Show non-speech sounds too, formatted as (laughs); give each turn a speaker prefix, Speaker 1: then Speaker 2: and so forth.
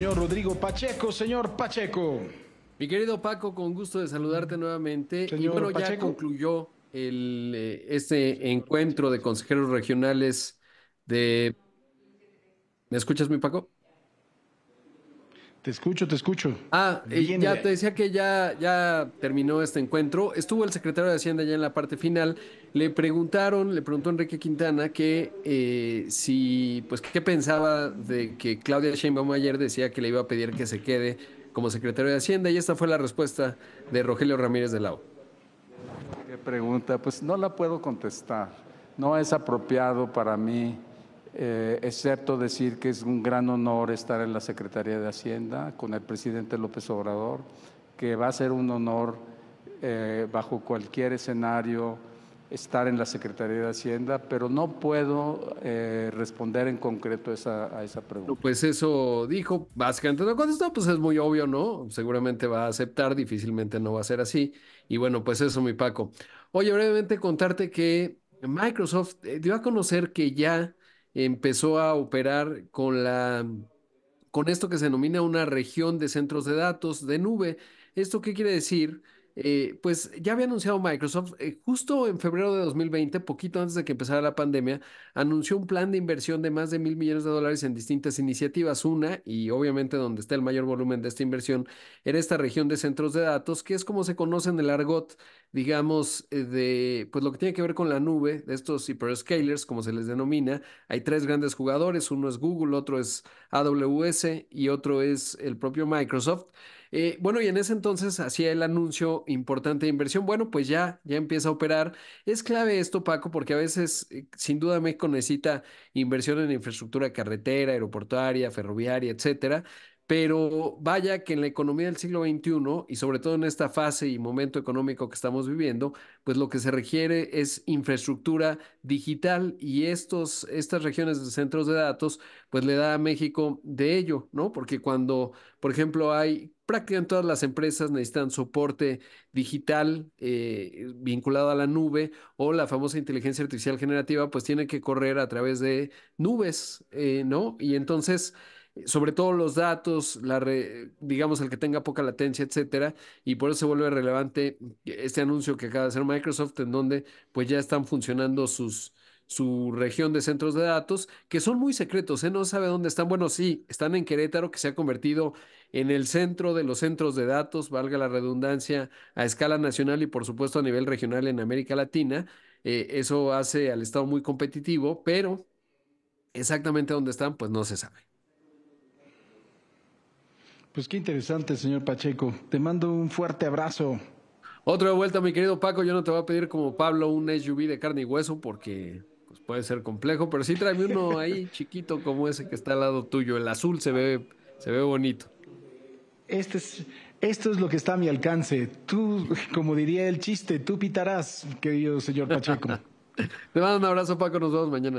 Speaker 1: Señor Rodrigo Pacheco, señor Pacheco. Mi querido Paco, con gusto de saludarte nuevamente. y bueno, ya concluyó el, eh, este encuentro de consejeros regionales de... ¿Me escuchas, mi Paco?
Speaker 2: Te escucho, te escucho.
Speaker 1: Ah, ya te decía que ya, ya terminó este encuentro. Estuvo el secretario de Hacienda ya en la parte final. Le preguntaron, le preguntó Enrique Quintana que eh, si, pues, qué pensaba de que Claudia Sheinbaum ayer decía que le iba a pedir que se quede como secretario de Hacienda y esta fue la respuesta de Rogelio Ramírez de Lao.
Speaker 2: ¿Qué pregunta? Pues no la puedo contestar. No es apropiado para mí excepto eh, decir que es un gran honor estar en la Secretaría de Hacienda con el presidente López Obrador, que va a ser un honor eh, bajo cualquier escenario estar en la Secretaría de Hacienda, pero no puedo eh, responder en concreto esa, a esa pregunta.
Speaker 1: Pues eso dijo, básicamente no contestó, pues es muy obvio, ¿no? Seguramente va a aceptar, difícilmente no va a ser así. Y bueno, pues eso, mi Paco. Oye, brevemente contarte que Microsoft dio a conocer que ya empezó a operar con la con esto que se denomina una región de centros de datos de nube. ¿Esto qué quiere decir? Eh, pues ya había anunciado Microsoft, eh, justo en febrero de 2020, poquito antes de que empezara la pandemia, anunció un plan de inversión de más de mil millones de dólares en distintas iniciativas. Una, y obviamente donde está el mayor volumen de esta inversión, era esta región de centros de datos, que es como se conoce en el argot, digamos, eh, de pues lo que tiene que ver con la nube, de estos hyperscalers, como se les denomina. Hay tres grandes jugadores, uno es Google, otro es AWS y otro es el propio Microsoft. Eh, bueno, y en ese entonces hacía el anuncio importante de inversión. Bueno, pues ya, ya empieza a operar. Es clave esto, Paco, porque a veces, eh, sin duda, México necesita inversión en infraestructura carretera, aeroportuaria, ferroviaria, etcétera pero vaya que en la economía del siglo XXI y sobre todo en esta fase y momento económico que estamos viviendo, pues lo que se requiere es infraestructura digital y estos, estas regiones de centros de datos, pues le da a México de ello, ¿no? Porque cuando, por ejemplo, hay prácticamente todas las empresas necesitan soporte digital eh, vinculado a la nube o la famosa inteligencia artificial generativa, pues tiene que correr a través de nubes, eh, ¿no? Y entonces sobre todo los datos, la digamos el que tenga poca latencia, etcétera, y por eso se vuelve relevante este anuncio que acaba de hacer Microsoft, en donde pues ya están funcionando sus su región de centros de datos, que son muy secretos, ¿eh? no sabe dónde están. Bueno, sí, están en Querétaro, que se ha convertido en el centro de los centros de datos, valga la redundancia, a escala nacional y por supuesto a nivel regional en América Latina. Eh, eso hace al Estado muy competitivo, pero exactamente dónde están, pues no se sabe.
Speaker 2: Pues qué interesante, señor Pacheco. Te mando un fuerte abrazo.
Speaker 1: Otra vuelta, mi querido Paco. Yo no te voy a pedir como Pablo un SUV de carne y hueso porque pues, puede ser complejo, pero sí tráeme uno ahí (laughs) chiquito como ese que está al lado tuyo. El azul se ve, se ve bonito.
Speaker 2: Este es, esto es lo que está a mi alcance. Tú, como diría
Speaker 1: el chiste, tú pitarás, querido señor Pacheco. (laughs) te mando un abrazo, Paco. Nos vemos mañana.